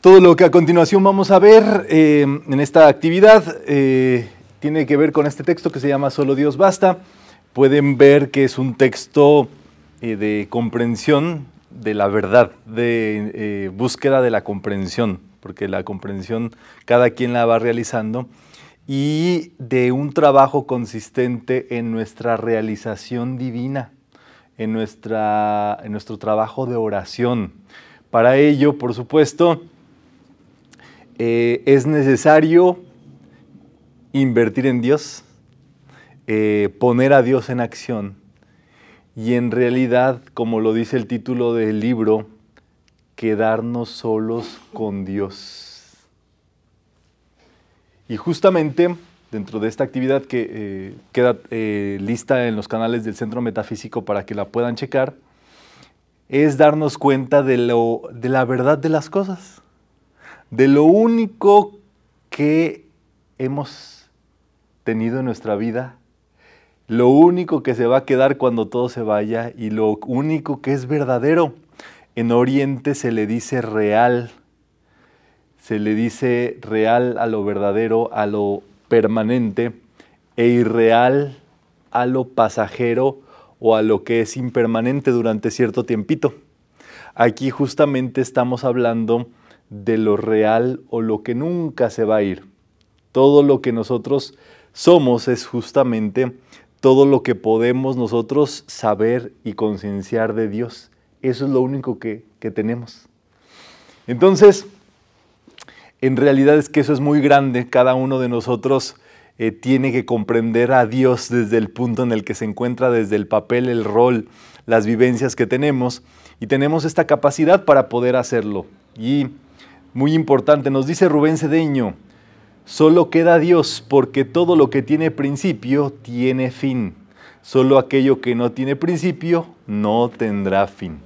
Todo lo que a continuación vamos a ver eh, en esta actividad eh, tiene que ver con este texto que se llama Solo Dios Basta. Pueden ver que es un texto eh, de comprensión de la verdad, de búsqueda de la comprensión, porque la comprensión cada quien la va realizando, y de un trabajo consistente en nuestra realización divina, en, nuestra, en nuestro trabajo de oración. Para ello, por supuesto, eh, es necesario invertir en Dios, eh, poner a Dios en acción. Y en realidad, como lo dice el título del libro, quedarnos solos con Dios. Y justamente dentro de esta actividad que eh, queda lista en los canales del Centro Metafísico para que la puedan checar, es darnos cuenta de la verdad de las cosas de lo único que hemos tenido en nuestra vida, lo único que se va a quedar cuando todo se vaya y lo único que es verdadero. En Oriente se le dice real, se le dice real a lo verdadero, a lo permanente, e irreal a lo pasajero o a lo que es impermanente durante cierto tiempito. Aquí justamente estamos hablando de lo real o lo que nunca se va a ir. Todo lo que nosotros somos es justamente todo lo que podemos nosotros saber y concienciar de Dios. Eso es lo único que, tenemos. Entonces, en realidad es que eso es muy grande. Cada uno de nosotros eh, tiene que comprender a Dios desde el punto en el que se encuentra, desde el papel, el rol, las vivencias que tenemos. Y tenemos esta capacidad para poder hacerlo. Y muy importante. Nos dice Rubén Cedeño, solo queda Dios porque todo lo que tiene principio tiene fin. Solo aquello que no tiene principio no tendrá fin.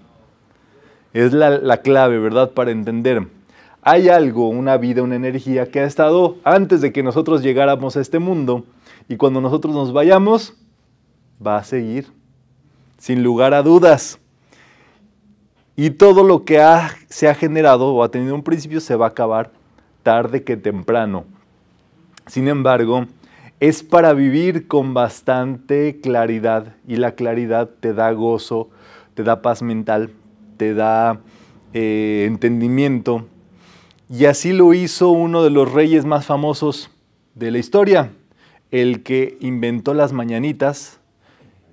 Es la, la clave, ¿verdad?, para entender. Hay algo, una vida, una energía que ha estado antes de que nosotros llegáramos a este mundo y cuando nosotros nos vayamos, va a seguir, sin lugar a dudas. Y todo lo que se ha generado o ha tenido un principio se va a acabar tarde que temprano. Sin embargo, es para vivir con bastante claridad y la claridad te da gozo, te da paz mental, te da eh, entendimiento. Y así lo hizo uno de los reyes más famosos de la historia, el que inventó las mañanitas,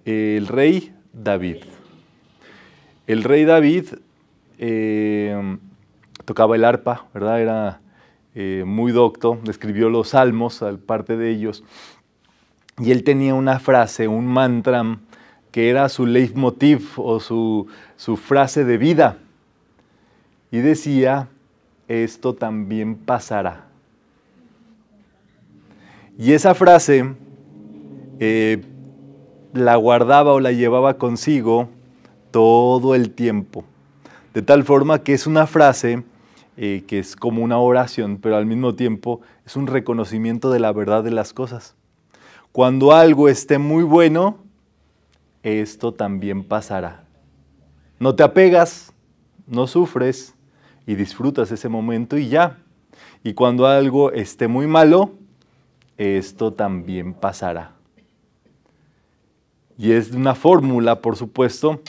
el rey David el rey David eh, tocaba el arpa, ¿verdad? Era eh, muy docto, escribió los salmos, parte de ellos. Y él tenía una frase, un mantra, que era su leitmotiv o su, frase de vida. Y decía, esto también pasará. Y esa frase eh, la guardaba o la llevaba consigo todo el tiempo. De tal forma que es una frase eh, que es como una oración, pero al mismo tiempo es un reconocimiento de la verdad de las cosas. Cuando algo esté muy bueno, esto también pasará. No te apegas, no sufres y disfrutas ese momento y ya. Y cuando algo esté muy malo, esto también pasará. Y es una fórmula, por supuesto,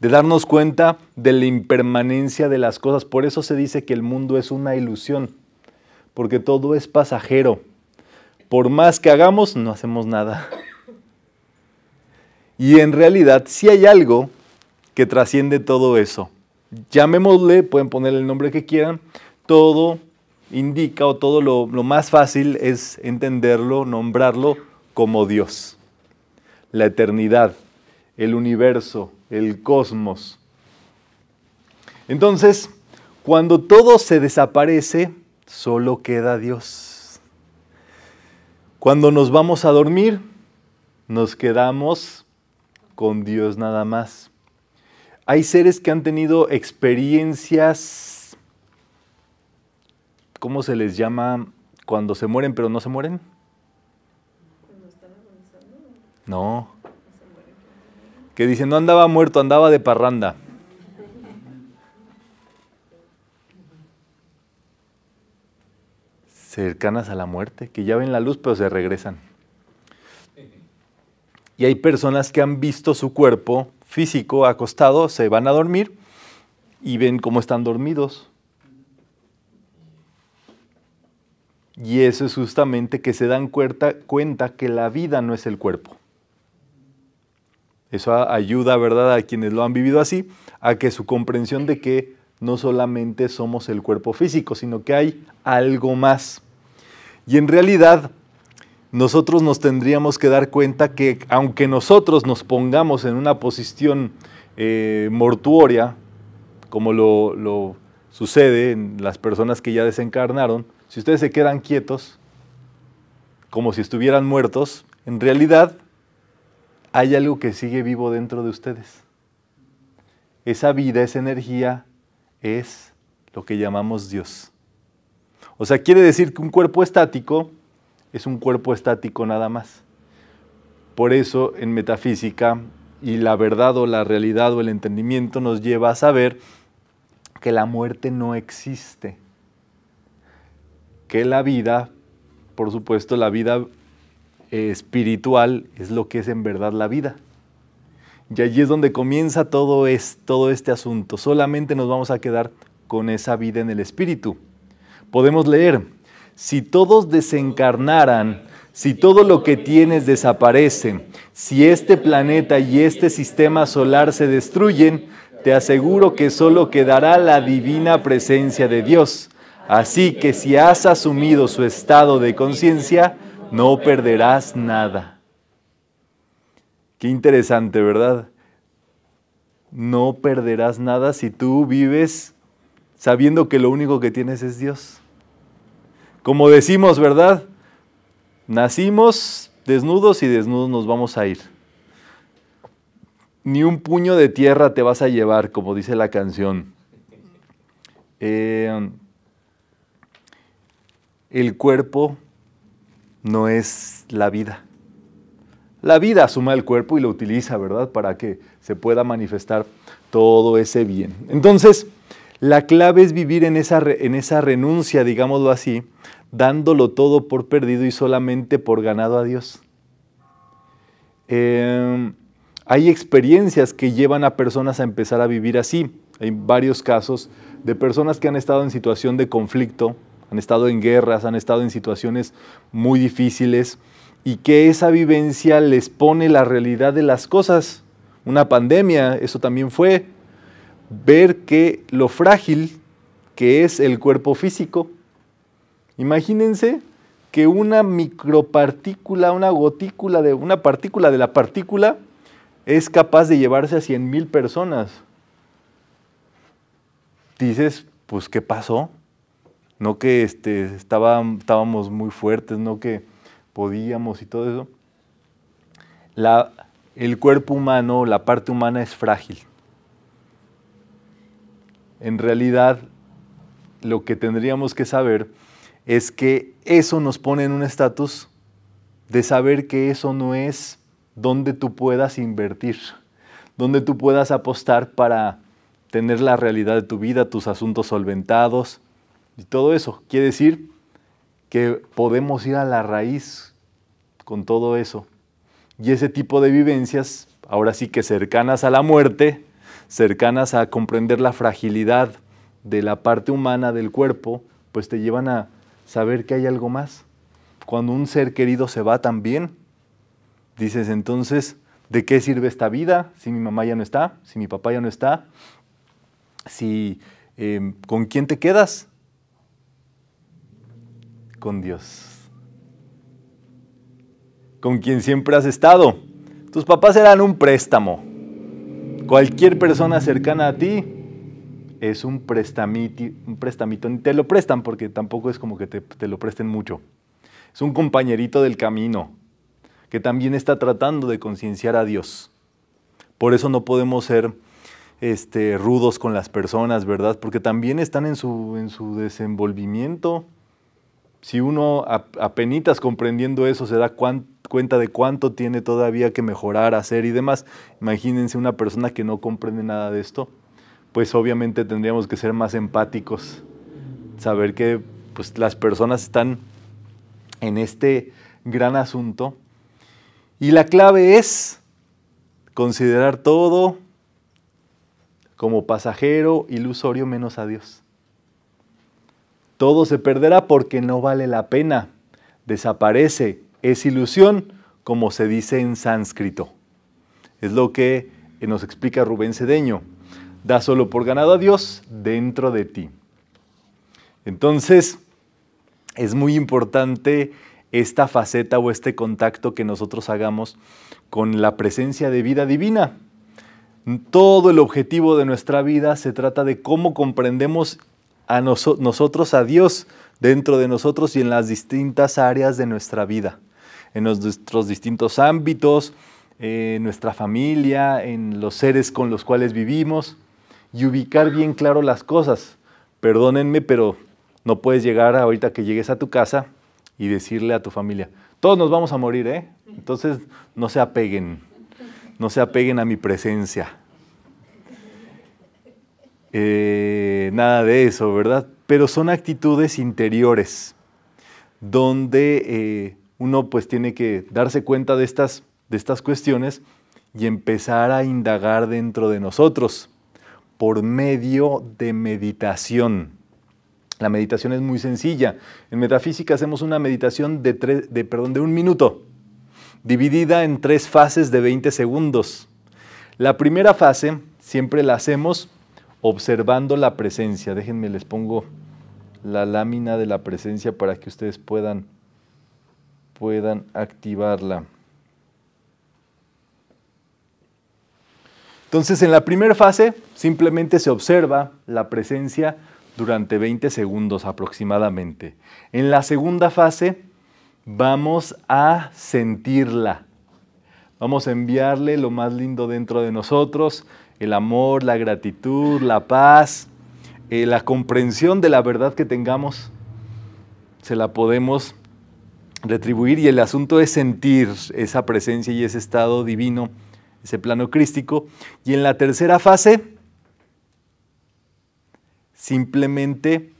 de darnos cuenta de la impermanencia de las cosas. Por eso se dice que el mundo es una ilusión, porque todo es pasajero. Por más que hagamos, no hacemos nada. Y en realidad sí hay algo que trasciende todo eso. Llamémosle, pueden ponerle el nombre que quieran, todo indica o todo lo, lo más fácil es entenderlo, nombrarlo como Dios. La eternidad, el universo, el cosmos. Entonces, cuando todo se desaparece, solo queda Dios. Cuando nos vamos a dormir, nos quedamos con Dios nada más. Hay seres que han tenido experiencias, ¿cómo se les llama? Cuando se mueren pero no se mueren. No que dicen, no andaba muerto, andaba de parranda. cercanas a la muerte, que ya ven la luz pero se regresan. Y hay personas que han visto su cuerpo físico acostado, se van a dormir y ven cómo están dormidos. Y eso es justamente que se dan cuenta, cuenta que la vida no es el cuerpo. Eso ayuda, ¿verdad?, a quienes lo han vivido así, a que su comprensión de que no solamente somos el cuerpo físico, sino que hay algo más. Y en realidad, nosotros nos tendríamos que dar cuenta que aunque nosotros nos pongamos en una posición eh, mortuoria, como lo, lo sucede en las personas que ya desencarnaron, si ustedes se quedan quietos, como si estuvieran muertos, en realidad hay algo que sigue vivo dentro de ustedes. Esa vida, esa energía es lo que llamamos Dios. O sea, quiere decir que un cuerpo estático es un cuerpo estático nada más. Por eso en metafísica y la verdad o la realidad o el entendimiento nos lleva a saber que la muerte no existe, que la vida, por supuesto, la vida espiritual es lo que es en verdad la vida. Y allí es donde comienza todo, es, todo este asunto. Solamente nos vamos a quedar con esa vida en el espíritu. Podemos leer, si todos desencarnaran, si todo lo que tienes desaparece, si este planeta y este sistema solar se destruyen, te aseguro que solo quedará la divina presencia de Dios. Así que si has asumido su estado de conciencia, no perderás nada. Qué interesante, ¿verdad? No perderás nada si tú vives sabiendo que lo único que tienes es Dios. Como decimos, ¿verdad? Nacimos desnudos y desnudos nos vamos a ir. Ni un puño de tierra te vas a llevar, como dice la canción. Eh, el cuerpo no es la vida. La vida suma el cuerpo y lo utiliza, ¿verdad? Para que se pueda manifestar todo ese bien. Entonces, la clave es vivir en esa, renuncia, digámoslo así, dándolo todo por perdido y solamente por ganado a Dios. Em, hay experiencias que llevan a personas a empezar a vivir así. Hay varios casos de personas que han estado en situación de conflicto, han estado en guerras, han estado en situaciones muy difíciles y que esa vivencia les pone la realidad de las cosas. Una pandemia, eso también fue, ver que lo frágil que es el cuerpo físico. Imagínense que una micropartícula, una gotícula de una partícula de la partícula es capaz de llevarse a 100.000 personas. Dices, pues ¿qué pasó? no que este, estábamos muy fuertes, no que podíamos y todo eso. el cuerpo humano, la parte humana es frágil. En realidad, lo que tendríamos que saber es que eso nos pone en un estatus de saber que eso no es donde tú puedas invertir, donde tú puedas apostar para tener la realidad de tu vida, tus asuntos solventados, y todo eso quiere decir que podemos ir a la raíz con todo eso. Y ese tipo de vivencias, ahora sí que cercanas a la muerte, cercanas a comprender la fragilidad de la parte humana del cuerpo, pues te llevan a saber que hay algo más. Cuando un ser querido se va también, dices entonces, ¿de qué sirve esta vida si mi mamá ya no está, si mi papá ya no está, si em, con quién te quedas? con Dios, con quien siempre has estado. Tus papás eran un préstamo. Cualquier persona cercana a ti es un, prestamito. un prestamito. Te lo prestan porque tampoco es como que te, lo presten mucho. Es un compañerito del camino que también está tratando de concienciar a Dios. Por eso no podemos ser este, rudos con las personas, ¿verdad? Porque también están en su, en su desenvolvimiento si uno apenas comprendiendo eso se da cuenta de cuánto tiene todavía que mejorar, hacer y demás, imagínense una persona que no comprende nada de esto, pues obviamente tendríamos que ser más empáticos, saber que pues, las personas están en este gran asunto. Y la clave es considerar todo como pasajero, ilusorio, menos a Dios. Todo se perderá porque no vale la pena. Desaparece, es ilusión, como se dice en sánscrito. Es lo que eh, nos explica Rubén Cedeño. Da solo por ganado a Dios dentro de ti. Entonces, es muy importante esta faceta o este contacto que nosotros hagamos con la presencia de vida divina. Todo el objetivo de nuestra vida se trata de cómo comprendemos a nosotros, a Dios dentro de nosotros y en las distintas áreas de nuestra vida, en nuestros distintos ámbitos, en eh, nuestra familia, en los seres con los cuales vivimos y ubicar bien claro las cosas. Perdónenme, pero no puedes llegar ahorita que llegues a tu casa y decirle a tu familia, todos nos vamos a morir, ¿eh? Entonces no se apeguen, no se apeguen a mi presencia. Eh, nada de eso, ¿verdad? Pero son actitudes interiores, donde eh, uno pues tiene que darse cuenta de estas, de estas cuestiones y empezar a indagar dentro de nosotros por medio de meditación. La meditación es muy sencilla. En metafísica hacemos una meditación de, de, perdón, de un minuto, dividida en tres fases de 20 segundos. La primera fase siempre la hacemos observando la presencia. Déjenme, les pongo la lámina de la presencia para que ustedes puedan, puedan activarla. Entonces, en la primera fase, simplemente se observa la presencia durante 20 segundos aproximadamente. En la segunda fase, vamos a sentirla. Vamos a enviarle lo más lindo dentro de nosotros el amor, la gratitud, la paz, eh, la comprensión de la verdad que tengamos, se la podemos retribuir y el asunto es sentir esa presencia y ese estado divino, ese plano crístico. Y en la tercera fase, simplemente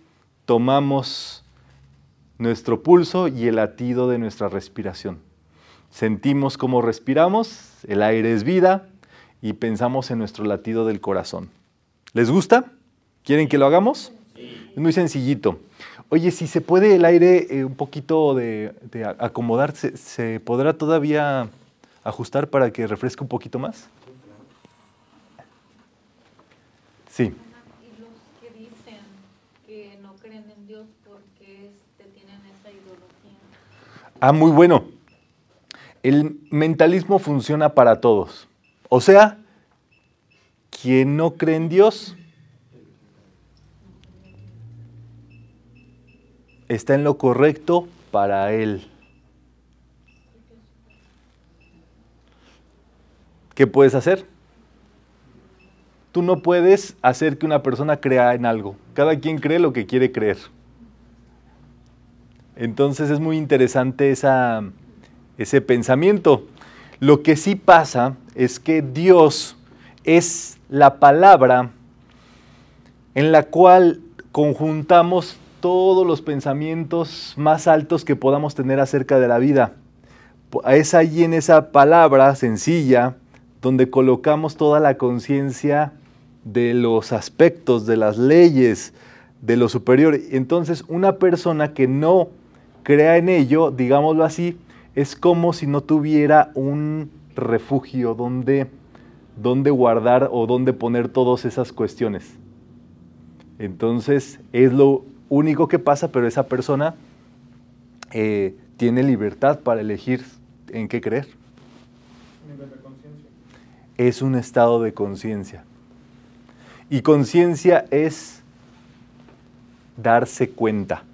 tomamos nuestro pulso y el latido de nuestra respiración. Sentimos cómo respiramos, el aire es vida, y pensamos en nuestro latido del corazón. ¿Les gusta? ¿Quieren que lo hagamos? Es muy sencillito. Oye, si se puede el aire eh, un poquito de, acomodarse ¿se, podrá todavía ajustar para que refresque un poquito más? Sí. ¿Y los que dicen que no creen en Dios porque este, tienen esa ideología? Ah, muy bueno. El mentalismo funciona para todos. O sea, quien no cree en Dios está en lo correcto para él. ¿Qué puedes hacer? Tú no puedes hacer que una persona crea en algo. Cada quien cree lo que quiere creer. Entonces es muy interesante ese pensamiento. Lo que sí pasa es que Dios es la palabra en la cual conjuntamos todos los pensamientos más altos que podamos tener acerca de la vida. Es allí en esa palabra sencilla donde colocamos toda la conciencia de los aspectos, de las leyes, de lo superior. Entonces, una persona que no crea en ello, digámoslo así, es como si no tuviera un refugio donde, donde guardar o donde poner todas esas cuestiones. Entonces es lo único que pasa, pero esa persona eh, tiene libertad para elegir en qué creer. es un estado de conciencia. Y conciencia es darse cuenta.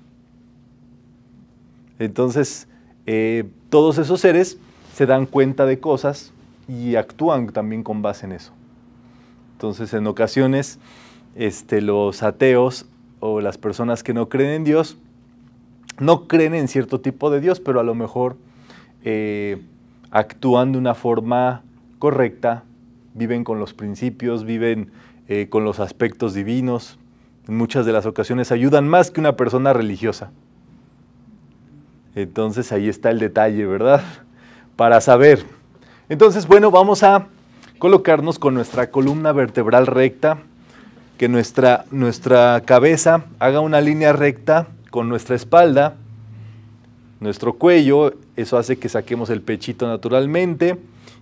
Entonces, eh, todos esos seres se dan cuenta de cosas y actúan también con base en eso. Entonces, en ocasiones, este, los ateos o las personas que no creen en Dios, no creen en cierto tipo de Dios, pero a lo mejor eh, actúan de una forma correcta, viven con los principios, viven eh, con los aspectos divinos. En muchas de las ocasiones ayudan más que una persona religiosa. Entonces ahí está el detalle, ¿verdad? Para saber. Entonces, bueno, vamos a colocarnos con nuestra columna vertebral recta, que nuestra, nuestra cabeza haga una línea recta con nuestra espalda, nuestro cuello, eso hace que saquemos el pechito naturalmente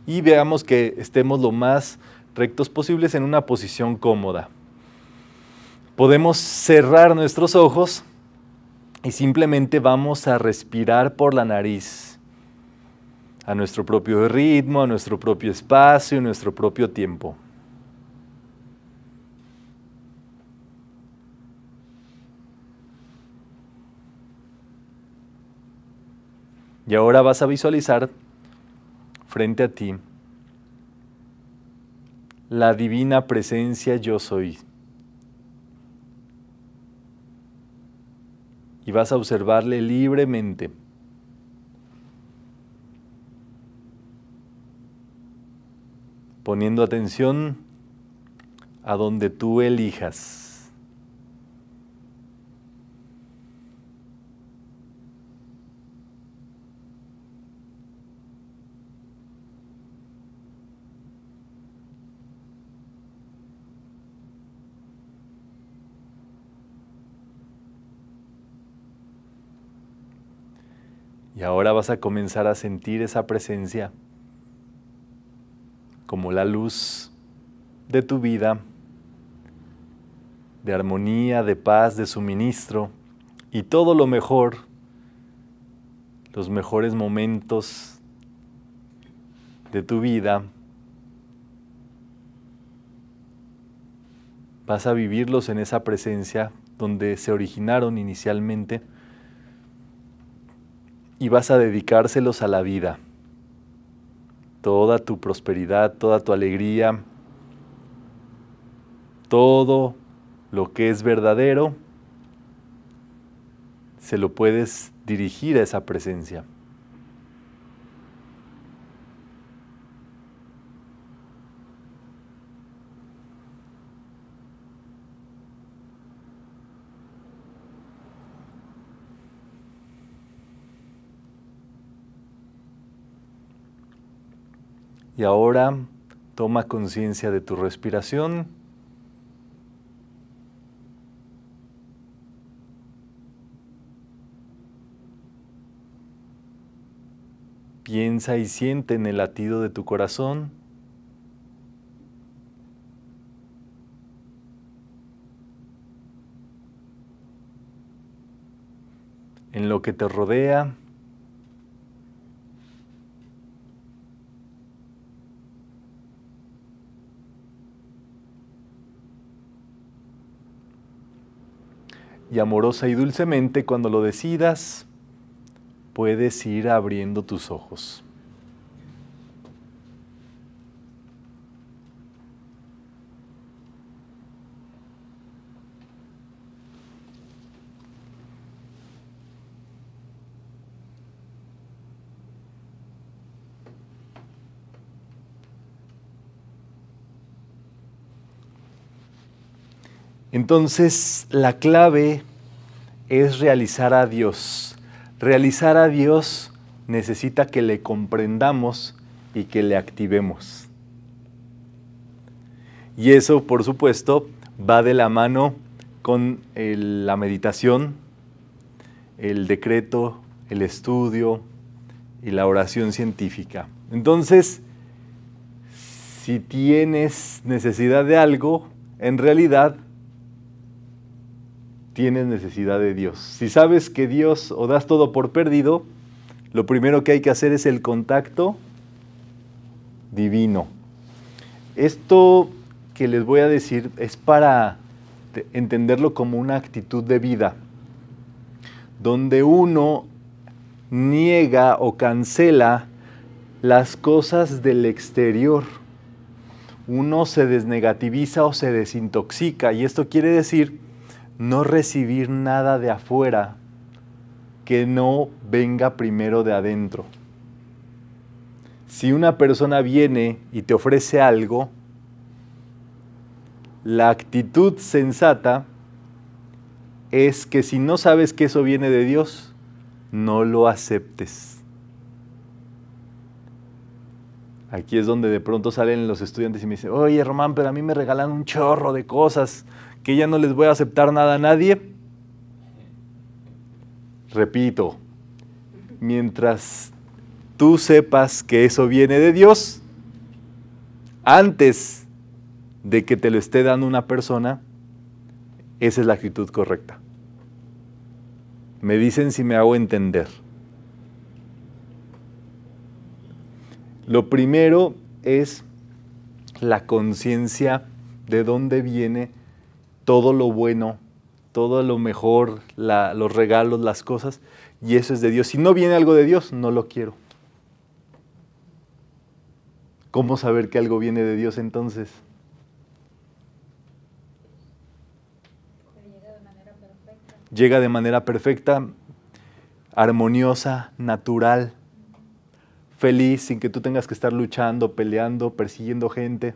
y veamos que estemos lo más rectos posibles en una posición cómoda. Podemos cerrar nuestros ojos y simplemente vamos a respirar por la nariz, a nuestro propio ritmo, a nuestro propio espacio a nuestro propio tiempo. Y ahora vas a visualizar frente a ti la divina presencia yo soy. y vas a observarle libremente. poniendo atención a donde tú elijas. ahora vas a comenzar a sentir esa presencia como la luz de tu vida, de armonía, de paz, de suministro y todo lo mejor, los mejores momentos de tu vida. Vas a vivirlos en esa presencia donde se originaron inicialmente y vas a dedicárselos a la vida. Toda tu prosperidad, toda tu alegría, todo lo que es verdadero, se lo puedes dirigir a esa presencia. Y ahora toma conciencia de tu respiración. Piensa y siente en el latido de tu corazón. En lo que te rodea. y amorosa y dulcemente cuando lo decidas, puedes ir abriendo tus ojos. Entonces, la clave es realizar a Dios. Realizar a Dios necesita que le comprendamos y que le activemos. Y eso, por supuesto, va de la mano con eh, la meditación, el decreto, el estudio y la oración científica. Entonces, si tienes necesidad de algo, en realidad tienes necesidad de Dios. Si sabes que Dios o das todo por perdido, lo primero que hay que hacer es el contacto divino. Esto que les voy a decir es para entenderlo como una actitud de vida, donde uno niega o cancela las cosas del exterior. Uno se desnegativiza o se desintoxica y esto quiere decir no recibir nada de afuera que no venga primero de adentro. Si una persona viene y te ofrece algo, la actitud sensata es que si no sabes que eso viene de Dios, no lo aceptes. Aquí es donde de pronto salen los estudiantes y me dicen, oye Román, pero a mí me regalan un chorro de cosas que ya no les voy a aceptar nada a nadie? Repito, mientras tú sepas que eso viene de Dios, antes de que te lo esté dando una persona, esa es la actitud correcta. Me dicen si me hago entender. Lo primero es la conciencia de dónde viene todo lo bueno, todo lo mejor, los regalos, las cosas, y eso es de Dios. Si no viene algo de Dios, no lo quiero. ¿Cómo saber que algo viene de Dios entonces? Llega de manera perfecta, Llega de manera perfecta armoniosa, natural, feliz, sin que tú tengas que estar luchando, peleando, persiguiendo gente.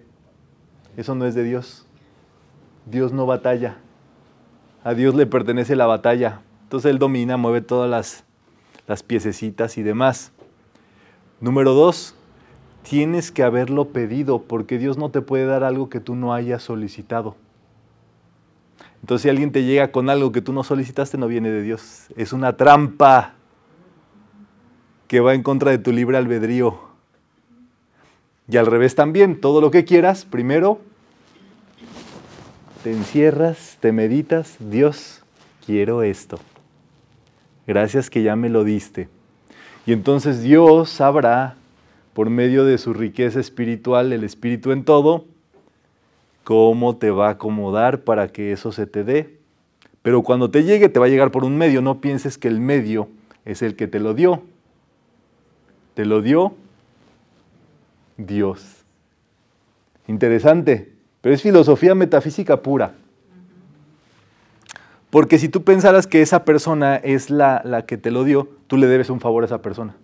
Eso no es de Dios. Dios no batalla. A Dios le pertenece la batalla. Entonces Él domina, mueve todas las, las piececitas y demás. Número dos, tienes que haberlo pedido porque Dios no te puede dar algo que tú no hayas solicitado. Entonces si alguien te llega con algo que tú no solicitaste, no viene de Dios. Es una trampa que va en contra de tu libre albedrío. Y al revés también, todo lo que quieras, primero te encierras, te meditas, Dios, quiero esto. Gracias que ya me lo diste. Y entonces Dios sabrá, por medio de su riqueza espiritual, el espíritu en todo, cómo te va a acomodar para que eso se te dé. Pero cuando te llegue, te va a llegar por un medio. No pienses que el medio es el que te lo dio. Te lo dio Dios. Interesante. Pero es filosofía metafísica pura. Porque si tú pensaras que esa persona es la, la, que te lo dio, tú le debes un favor a esa persona.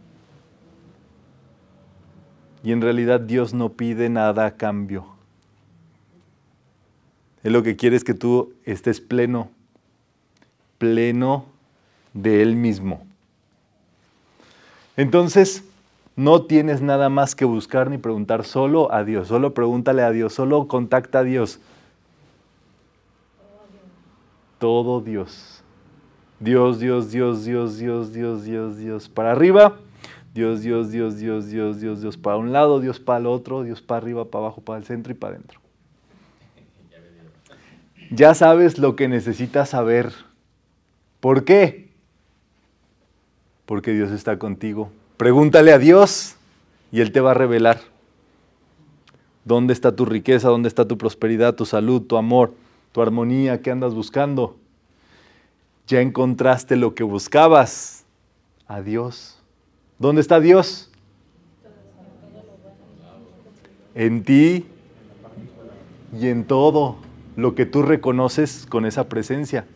Y en realidad Dios no pide nada a cambio. Él lo que quiere es que tú estés pleno, pleno de Él mismo. Entonces, no tienes nada más que buscar ni preguntar solo a Dios, solo pregúntale a Dios, solo contacta a Dios. Todo Dios. Dios, Dios, Dios, Dios, Dios, Dios, Dios, Dios. Para arriba, Dios, Dios, Dios, Dios, Dios, Dios, Dios. Para un lado, Dios para el otro, Dios para arriba, para abajo, para el centro y para adentro. Ya sabes lo que necesitas saber. ¿Por qué? Porque Dios está contigo. Pregúntale a Dios y Él te va a revelar dónde está tu riqueza, dónde está tu prosperidad, tu salud, tu amor, tu armonía, qué andas buscando. Ya encontraste lo que buscabas, a Dios. ¿Dónde está Dios? En ti y en todo lo que tú reconoces con esa presencia.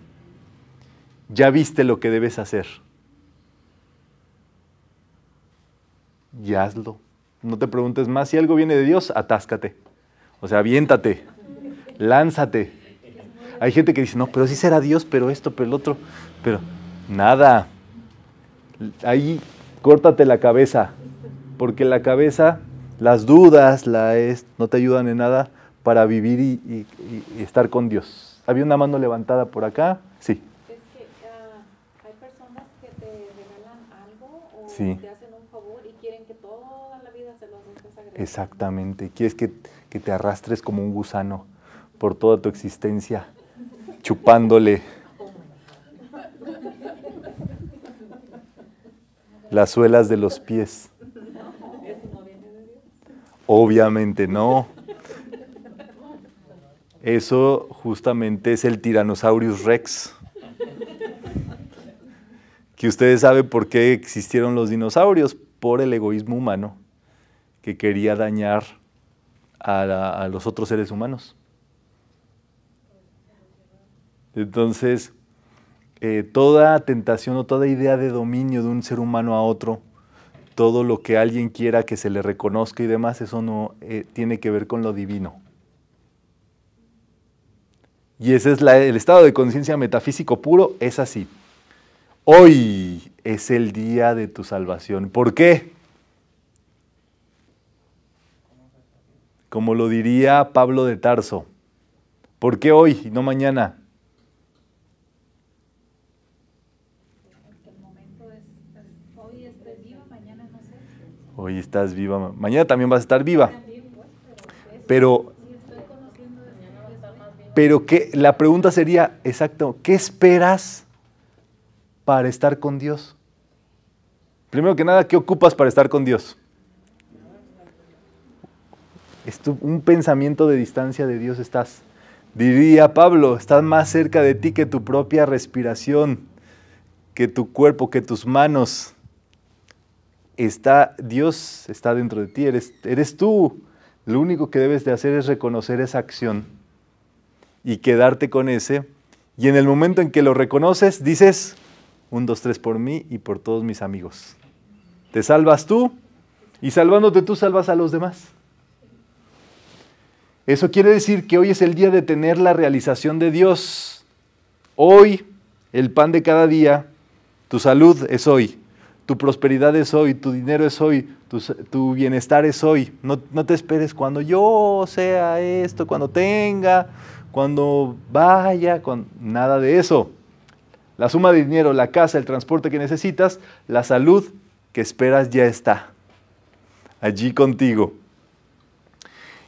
Ya viste lo que debes hacer. y hazlo. No te preguntes más. Si algo viene de Dios, atáscate. O sea, aviéntate, lánzate. Hay gente que dice, no, pero sí será Dios, pero esto, pero el otro. Pero nada. Ahí córtate la cabeza, porque la cabeza, las dudas, la es, no te ayudan en nada para vivir y, estar con Dios. Había una mano levantada por acá. Sí. Sí. Exactamente. Quieres que, que, te arrastres como un gusano por toda tu existencia, chupándole las suelas de los pies. Obviamente no. Eso justamente es el Tyrannosaurus Rex. Que ustedes saben por qué existieron los dinosaurios, por el egoísmo humano que quería dañar a, los otros seres humanos. Entonces, eh, toda tentación o toda idea de dominio de un ser humano a otro, todo lo que alguien quiera que se le reconozca y demás, eso no eh, tiene que ver con lo divino. Y ese es el estado de conciencia metafísico puro, es así. Hoy es el día de tu salvación. ¿Por qué? Como lo diría Pablo de Tarso, ¿por qué hoy y no mañana? Hoy estás viva, mañana también vas a estar viva. Pues, pero, pero que la pregunta sería, exacto, ¿qué esperas para estar con Dios? Primero que nada, ¿qué ocupas para estar con Dios? un pensamiento de distancia de Dios estás. Diría Pablo, estás más cerca de ti que tu propia respiración, que tu cuerpo, que tus manos. Está Dios está dentro de ti, eres, eres tú. Lo único que debes de hacer es reconocer esa acción y quedarte con ese. Y en el momento en que lo reconoces, dices, un, dos, tres por mí y por todos mis amigos. Te salvas tú y salvándote tú salvas a los demás. Eso quiere decir que hoy es el día de tener la realización de Dios. Hoy, el pan de cada día, tu salud es hoy, tu prosperidad es hoy, tu dinero es hoy, tu, bienestar es hoy. No, no te esperes cuando yo sea esto, cuando tenga, cuando vaya, con nada de eso. La suma de dinero, la casa, el transporte que necesitas, la salud que esperas ya está allí contigo.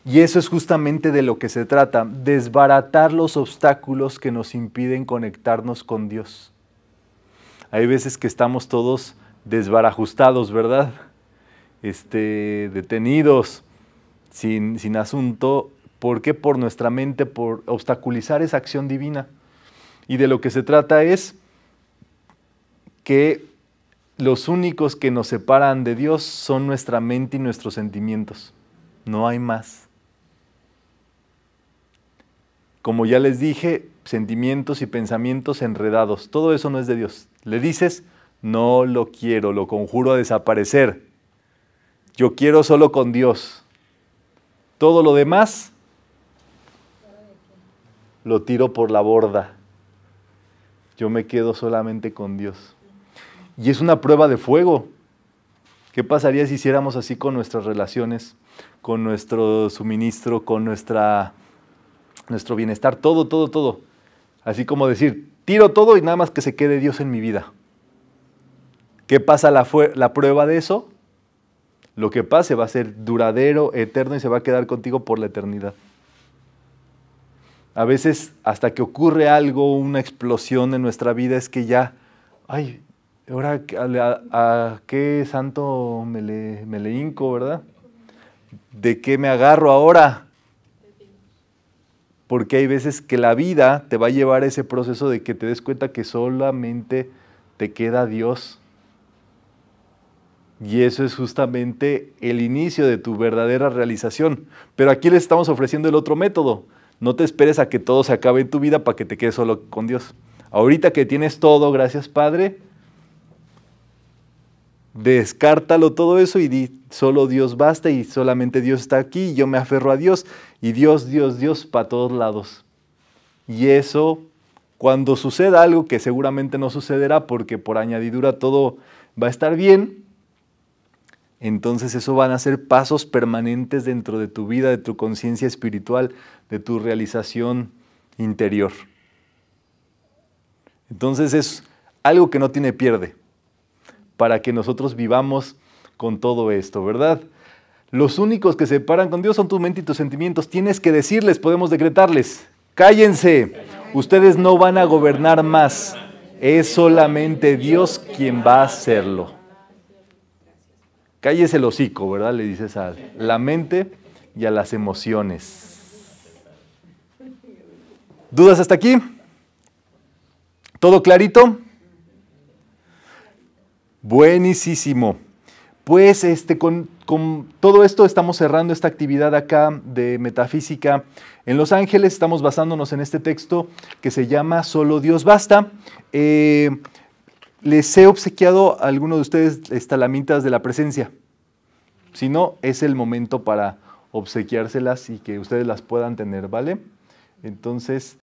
Y eso es justamente de lo que se trata, desbaratar los obstáculos que nos impiden conectarnos con Dios. Hay veces que estamos todos desbarajustados, ¿verdad? Este, detenidos, sin, sin asunto. ¿Por qué? Por nuestra mente, por obstaculizar esa acción divina. Y de lo que se trata es que los únicos que nos separan de Dios son nuestra mente y nuestros sentimientos. No hay más como ya les dije, sentimientos y pensamientos enredados. Todo eso no es de Dios. Le dices, no lo quiero, lo conjuro a desaparecer. Yo quiero solo con Dios. Todo lo demás lo tiro por la borda. Yo me quedo solamente con Dios. Y es una prueba de fuego. ¿Qué pasaría si hiciéramos así con nuestras relaciones, con nuestro suministro, con nuestra nuestro bienestar, todo, todo, todo. Así como decir, tiro todo y nada más que se quede Dios en mi vida. ¿Qué pasa la, la prueba de eso? Lo que pase va a ser duradero, eterno y se va a quedar contigo por la eternidad. A veces hasta que ocurre algo, una explosión en nuestra vida, es que ya, ay, ahora a, qué santo me le, me le ¿verdad? ¿De qué me agarro ahora? porque hay veces que la vida te va a llevar a ese proceso de que te des cuenta que solamente te queda Dios. Y eso es justamente el inicio de tu verdadera realización. Pero aquí le estamos ofreciendo el otro método. No te esperes a que todo se acabe en tu vida para que te quedes solo con Dios. Ahorita que tienes todo, gracias Padre, descártalo todo eso y solo Dios basta y solamente Dios está aquí, y yo me aferro a Dios y Dios, Dios, Dios para todos lados. Y eso, cuando suceda algo que seguramente no sucederá porque por añadidura todo va a estar bien, entonces eso van a ser pasos permanentes dentro de tu vida, de tu conciencia espiritual, de tu realización interior. Entonces es algo que no tiene pierde para que nosotros vivamos con todo esto, ¿verdad? Los únicos que se paran con Dios son tu mente y tus sentimientos. Tienes que decirles, podemos decretarles. Cállense, ustedes no van a gobernar más. Es solamente Dios quien va a hacerlo. Cállese el hocico, ¿verdad? Le dices a la mente y a las emociones. ¿Dudas hasta aquí? ¿Todo clarito? Buenísimo. Pues este, con, todo esto estamos cerrando esta actividad acá de metafísica en Los Ángeles. Estamos basándonos en este texto que se llama Solo Dios Basta. Eh, les he obsequiado a alguno de ustedes estalamitas de la presencia. Si no, es el momento para obsequiárselas y que ustedes las puedan tener, ¿vale? Entonces,